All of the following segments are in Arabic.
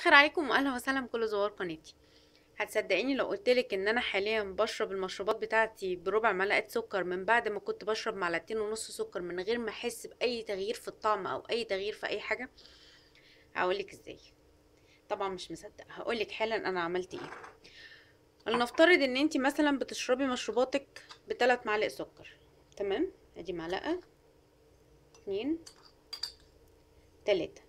الخير عليكم واهلا وسهلا بكل زوار قناتي هتصدقيني لو قلتلك ان انا حاليا بشرب المشروبات بتاعتي بربع معلقه سكر من بعد ما كنت بشرب معلقتين ونص سكر من غير ما احس باي تغيير في الطعم او اي تغيير في اي حاجه هقولك ازاي طبعا مش مصدق هقولك حالا انا عملت ايه لنفترض ان انت مثلا بتشربي مشروباتك بثلاث معالق سكر تمام ادي معلقه اتنين تلاته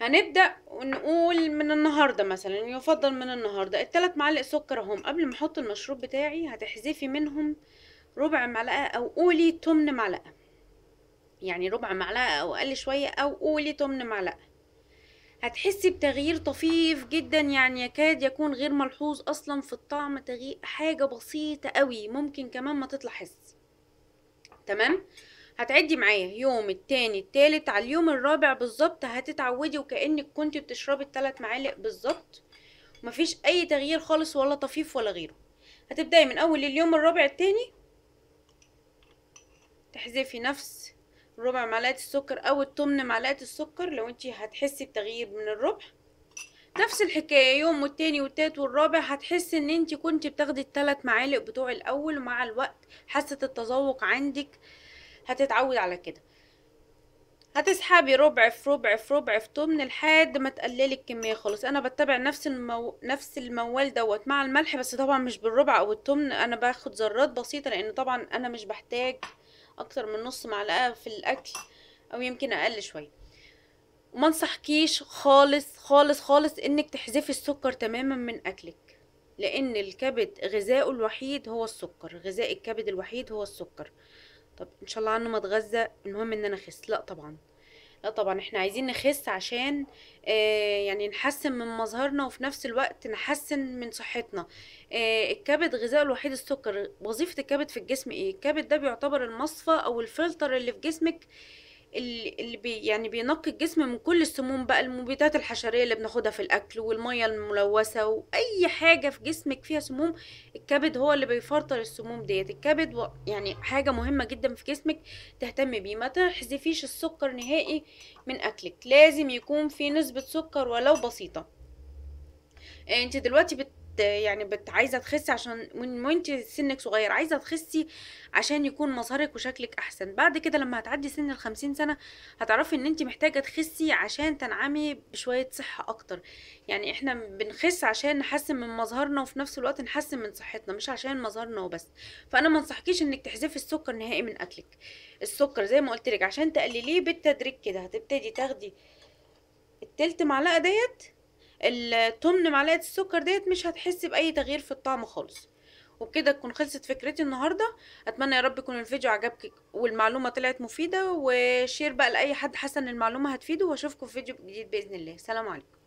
هنبدأ ونقول من النهاردة مثلا يفضل من النهاردة التلات معالق سكر اهم قبل ما احط المشروب بتاعي هتحذفي منهم ربع معلقة او قولي تمن معلقة يعني ربع معلقة او اقل شوية او قولي تمن معلقة هتحسي بتغيير طفيف جدا يعني يكاد يكون غير ملحوظ اصلا في الطعم تغيير حاجة بسيطة قوي ممكن كمان ما تطلع حس تمام هتعدي معايا يوم التاني التالت على اليوم الرابع بالظبط هتتعودي وكأنك كنت بتشربي التلات معالق بالظبط مفيش اي تغيير خالص ولا طفيف ولا غيره هتبدأي من اول اليوم الرابع التاني تحذفي نفس ربع معلقة السكر او التمن معلقة السكر لو انتي هتحسي بتغيير من الربع نفس الحكاية يوم والتاني والتالت والرابع هتحسي ان انت كنت بتاخدي التلات معالق بتوع الاول ومع الوقت حاسة التذوق عندك هتتعود على كده هتسحبي ربع في ربع في ربع في تمن لحد ما تقللي الكميه خالص انا بتبع نفس المو... نفس الموال دوت مع الملح بس طبعا مش بالربع او التمن انا باخد ذرات بسيطه لان طبعا انا مش بحتاج اكتر من نص معلقه في الاكل او يمكن اقل شويه وما انصحكيش خالص خالص خالص انك تحذفي السكر تماما من اكلك لان الكبد غذائه الوحيد هو السكر غذاء الكبد الوحيد هو السكر طب ان شاء الله عنه ما اتغذى المهم ان انا اخس لا طبعا لا طبعا احنا عايزين نخس عشان آه يعني نحسن من مظهرنا وفي نفس الوقت نحسن من صحتنا آه الكبد غذاء الوحيد السكر وظيفة الكبد في الجسم ايه الكبد ده بيعتبر المصفى او الفلتر اللي في جسمك آه اللي بي يعني بينقي الجسم من كل السموم بقى المبيدات الحشريه اللي بناخدها في الاكل والميه الملوثه واي حاجه في جسمك فيها سموم الكبد هو اللي بيفرطر السموم ديت الكبد يعني حاجه مهمه جدا في جسمك تهتم بيه ما تحذفيش السكر نهائي من اكلك لازم يكون في نسبه سكر ولو بسيطه آه، انت دلوقتي بت بت يعني بت عايزه تخسي عشان من وانت سنك صغير عايزه تخسي عشان يكون مظهرك وشكلك احسن بعد كده لما هتعدي سن ال 50 سنه هتعرفي ان انت محتاجه تخسي عشان تنعمي بشويه صحه اكتر يعني احنا بنخس عشان نحسن من مظهرنا وفي نفس الوقت نحسن من صحتنا مش عشان مظهرنا وبس فانا ما انصحكيش انك تحذفي السكر نهائي من اكلك السكر زي ما قلت لك عشان تقلليه بالتدريج كده هتبتدي تاخدي التلت معلقه ديت الطن معلقه السكر ديت مش هتحسي باي تغيير في الطعم خالص وبكده تكون خلصت فكرتي النهارده اتمنى يا رب يكون الفيديو عجبك والمعلومه طلعت مفيده وشير بقى لاي حد حسن ان المعلومه هتفيده واشوفكم في فيديو جديد باذن الله سلام عليكم